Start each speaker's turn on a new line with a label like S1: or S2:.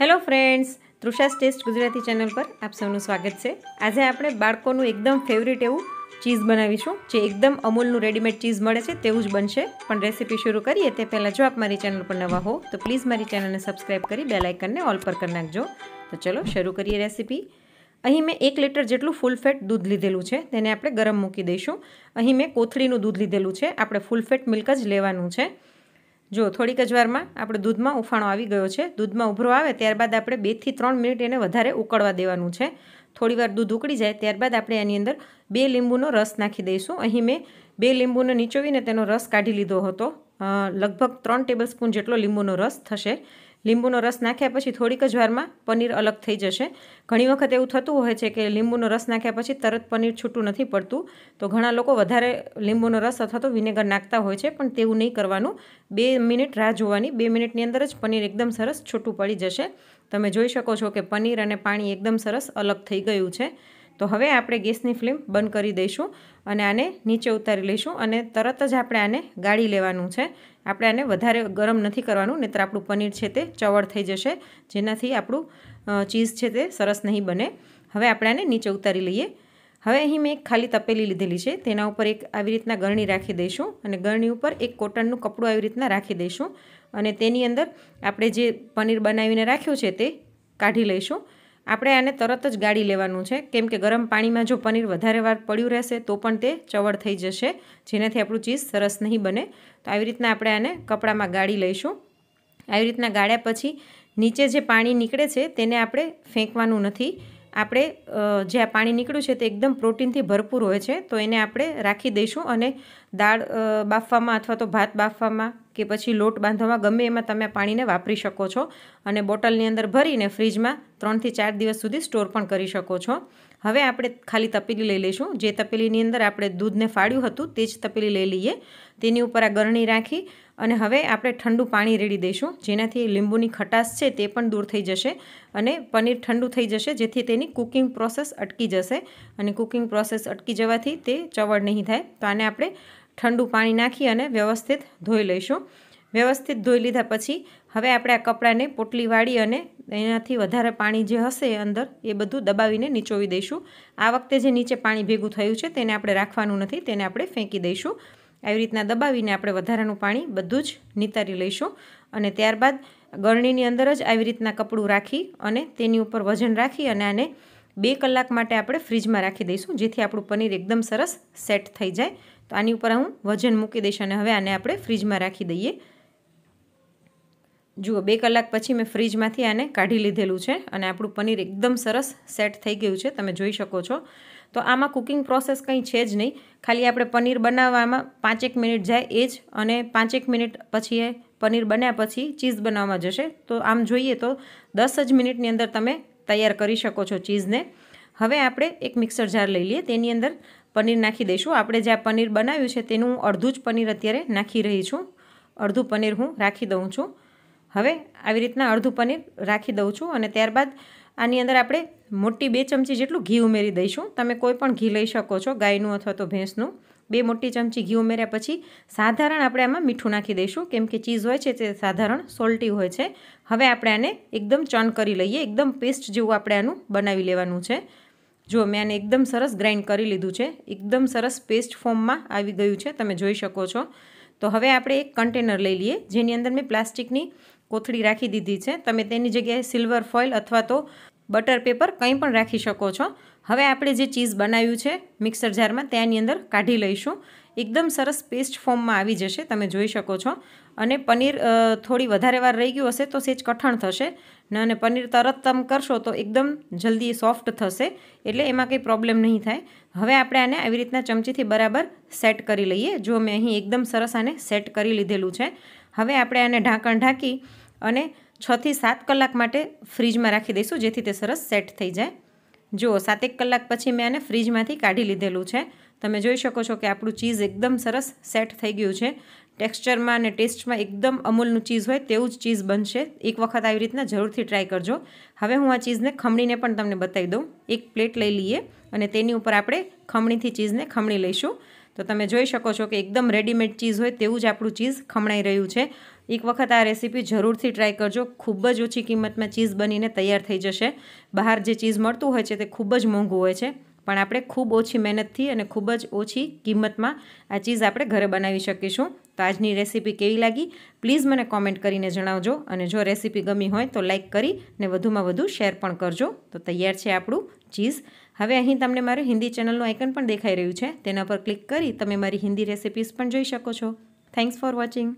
S1: hello friends તૃષાસ test Gujarati channel પર આપ સૌનું સ્વાગત છે આજે આપણે બાળકોનું એકદમ ફેવરિટ એવું ચીઝ બનાવીશું જે એકદમ અમૂલનું રેડીમેડ ચીઝ મળે છે તેવું જ બનશે પણ રેસીપી શરૂ કરીએ તે પહેલાં જો આપ મારી ચેનલ પર નવા હો તો પ્લીઝ મારી ચેનલને સબસ્ક્રાઈબ કરી બે લાઇકનને ઓલ પર કરી નાખજો તો ચલો શરૂ કરીએ રેસીપી અહીં મેં એક લીટર જેટલું ફૂલ ફેટ દૂધ લીધેલું છે તેને આપણે ગરમ મૂકી દઈશું અહીં મેં કોથળીનું દૂધ લીધેલું છે આપણે ફૂલ ફેટ મિલ્ક જ લેવાનું છે જો થોડીક જ વારમાં આપણે દૂધમાં ઉફાણો આવી ગયો છે દૂધમાં ઉભરો આવે ત્યારબાદ આપણે બેથી ત્રણ મિનિટ એને વધારે ઉકળવા દેવાનું છે થોડીવાર દૂધ ઉકળી જાય ત્યારબાદ આપણે એની અંદર બે લીંબુનો રસ નાખી દઈશું અહીં મેં બે લીંબુને નીચોવીને તેનો રસ કાઢી લીધો હતો લગભગ ત્રણ ટેબલસ્પૂન જેટલો લીંબુનો રસ થશે લીંબુનો રસ નાખ્યા પછી થોડીક જ વારમાં પનીર અલગ થઈ જશે ઘણી વખત એવું થતું હોય છે કે લીંબુનો રસ નાખ્યા પછી તરત પનીર છૂટું નથી પડતું તો ઘણા લોકો વધારે લીંબુનો રસ અથવા તો વિનેગર નાખતા હોય છે પણ તેવું નહીં કરવાનું બે મિનિટ રાહ જોવાની બે મિનિટની અંદર જ પનીર એકદમ સરસ છૂટું પડી જશે તમે જોઈ શકો છો કે પનીર અને પાણી એકદમ સરસ અલગ થઈ ગયું છે તો હવે આપણે ગેસની ફ્લેમ બંધ કરી દઈશું અને આને નીચે ઉતારી લઈશું અને તરત જ આપણે આને ગાળી લેવાનું છે આપણે આને વધારે ગરમ નથી કરવાનું નહીતર આપણું પનીર છે તે ચવળ થઈ જશે જેનાથી આપણું ચીઝ છે તે સરસ નહીં બને હવે આપણે આને નીચે ઉતારી લઈએ હવે અહીં મેં એક ખાલી તપેલી લીધેલી છે તેના ઉપર એક આવી રીતના ગરણી રાખી દઈશું અને ગરણી ઉપર એક કોટનનું કપડું આવી રીતના રાખી દઈશું અને તેની અંદર આપણે જે પનીર બનાવીને રાખ્યું છે તે કાઢી લઈશું આપણે આને તરત જ ગાળી લેવાનું છે કેમ કે ગરમ પાણીમાં જો પનીર વધારે વાર પડ્યું રહેશે તો પણ તે ચવડ થઈ જશે જેનાથી આપણું ચીઝ સરસ નહીં બને તો આવી રીતના આપણે આને કપડામાં ગાળી લઈશું આવી રીતના ગાળ્યા પછી નીચે જે પાણી નીકળે છે તેને આપણે ફેંકવાનું નથી આપણે જે આ પાણી નીકળ્યું છે તે એકદમ પ્રોટીનથી ભરપૂર હોય છે તો એને આપણે રાખી દઈશું અને દાળ બાફવામાં અથવા તો ભાત બાફવામાં કે પછી લોટ બાંધવામાં ગમે એમાં તમે પાણીને વાપરી શકો છો અને બોટલની અંદર ભરીને ફ્રીજમાં ત્રણથી ચાર દિવસ સુધી સ્ટોર પણ કરી શકો છો હવે આપણે ખાલી તપેલી લઈ લઈશું જે તપેલીની અંદર આપણે દૂધને ફાળ્યું હતું તે જ તપેલી લઈ લઈએ તેની ઉપર આ ગરણી રાખી અને હવે આપણે ઠંડુ પાણી રેડી દઈશું જેનાથી લીંબુની ખટાશ છે તે પણ દૂર થઈ જશે અને પનીર ઠંડુ થઈ જશે જેથી તેની કુકિંગ પ્રોસેસ અટકી જશે અને કુકિંગ પ્રોસેસ અટકી જવાથી તે ચવડ નહીં થાય તો આને આપણે ઠંડુ પાણી નાખી અને વ્યવસ્થિત ધોઈ લઈશું વ્યવસ્થિત ધોઈ લીધા પછી હવે આપણે આ કપડાને પોટલી વાળી અને એનાથી વધારે પાણી જે હશે અંદર એ બધું દબાવીને નીચોવી દઈશું આ વખતે જે નીચે પાણી ભેગું થયું છે તેને આપણે રાખવાનું નથી તેને આપણે ફેંકી દઈશું આવી રીતના દબાવીને આપણે વધારાનું પાણી બધું જ નિતારી લઈશું અને ત્યારબાદ ગળણીની અંદર જ આવી રીતના કપડું રાખી અને તેની ઉપર વજન રાખી અને આને બે કલાક માટે આપણે ફ્રીજમાં રાખી દઈશું જેથી આપણું પનીર એકદમ સરસ સેટ થઈ જાય તો આની ઉપર હું વજન મૂકી દઈશ અને હવે આને આપણે ફ્રીજમાં રાખી દઈએ જુઓ બે કલાક પછી મેં ફ્રીજમાંથી આને કાઢી લીધેલું છે અને આપણું પનીર એકદમ સરસ સેટ થઈ ગયું છે તમે જોઈ શકો છો તો આમાં કુકિંગ પ્રોસેસ કંઈ છે જ નહીં ખાલી આપણે પનીર બનાવવામાં પાંચેક મિનિટ જાય એ જ અને પાંચેક મિનિટ પછી એ પનીર બન્યા પછી ચીઝ બનાવવામાં જશે તો આમ જોઈએ તો દસ જ મિનિટની અંદર તમે તૈયાર કરી શકો છો ચીઝને હવે આપણે એક મિક્સર જાર લઈ લઈએ તેની અંદર પનીર નાખી દઈશું આપણે જ્યાં પનીર બનાવ્યું છે તેનું હું અડધું જ પનીર અત્યારે નાખી રહી છું અડધું પનીર હું રાખી દઉં છું હવે આવી રીતના અડધું પનીર રાખી દઉં છું અને ત્યારબાદ આની અંદર આપણે મોટી બે ચમચી જેટલું ઘી ઉમેરી દઈશું તમે કોઈ પણ ઘી લઈ શકો છો ગાયનું અથવા તો ભેંસનું બે મોટી ચમચી ઘી ઉમેર્યા પછી સાધારણ આપણે આમાં મીઠું નાખી દઈશું કેમ કે ચીઝ હોય છે તે સાધારણ સોલ્ટી હોય છે હવે આપણે આને એકદમ ચણ કરી લઈએ એકદમ પેસ્ટ જેવું આપણે આનું બનાવી લેવાનું છે જો મેં આને એકદમ સરસ ગ્રાઇન્ડ કરી લીધું છે એકદમ સરસ પેસ્ટ ફોર્મમાં આવી ગયું છે તમે જોઈ શકો છો તો હવે આપણે એક કન્ટેનર લઈ લઈએ જેની અંદર મેં પ્લાસ્ટિકની કોથળી રાખી દીધી છે તમે તેની જગ્યાએ સિલ્વર ફોઇલ અથવા તો બટર પેપર કંઈ પણ રાખી શકો છો હવે આપણે જે ચીઝ બનાવ્યું છે મિક્સર જારમાં ત્યાંની અંદર કાઢી લઈશું એકદમ સરસ પેસ્ટ ફોર્મમાં આવી જશે તમે જોઈ શકો છો અને પનીર થોડી વધારે વાર રહી ગયું હશે તો સેજ કઠણ થશે ને અને પનીર તરત તમ કરશો તો એકદમ જલ્દી સોફ્ટ થશે એટલે એમાં કંઈ પ્રોબ્લેમ નહીં થાય હવે આપણે આને આવી રીતના ચમચીથી બરાબર સેટ કરી લઈએ જો મેં અહીં એકદમ સરસ આને સેટ કરી લીધેલું છે હવે આપણે આને ઢાંકણ ઢાંકી અને છથી સાત કલાક માટે ફ્રીજમાં રાખી દઈશું જેથી તે સરસ સેટ થઈ જાય જુઓ સાતેક કલાક પછી મેં આને ફ્રીજમાંથી કાઢી લીધેલું છે તમે જોઈ શકો છો કે આપણું ચીઝ એકદમ સરસ સેટ થઈ ગયું છે ટેક્સચરમાં અને ટેસ્ટમાં એકદમ અમૂલનું ચીઝ હોય તેવું જ ચીઝ બનશે એક વખત આવી રીતના જરૂરથી ટ્રાય કરજો હવે હું આ ચીઝને ખમણીને પણ તમને બતાવી દઉં એક પ્લેટ લઈ લઈએ અને તેની ઉપર આપણે ખમણીથી ચીઝને ખમણી લઈશું તો તમે જોઈ શકો છો કે એકદમ રેડીમેડ ચીઝ હોય તેવું જ આપણું ચીઝ ખમણાઈ રહ્યું છે એક વખત આ રેસીપી જરૂરથી ટ્રાય કરજો ખૂબ જ ઓછી કિંમતમાં ચીઝ બનીને તૈયાર થઈ જશે બહાર જે ચીઝ મળતું હોય છે તે ખૂબ જ મોંઘું હોય છે પણ આપણે ખૂબ ઓછી મહેનતથી અને ખૂબ જ ઓછી કિંમતમાં આ ચીઝ આપણે ઘરે બનાવી શકીશું તો આજની રેસીપી કેવી લાગી પ્લીઝ મને કોમેન્ટ કરીને જણાવજો અને જો રેસીપી ગમી હોય તો લાઇક કરી ને વધુમાં વધુ શેર પણ કરજો તો તૈયાર છે આપણું ચીઝ હવે અહીં તમને મારું હિન્દી ચેનલનું આઇકન પણ દેખાઈ રહ્યું છે તેના પર ક્લિક કરી તમે મારી હિન્દી રેસિપીસ પણ જોઈ શકો છો થેન્ક્સ ફોર વોચિંગ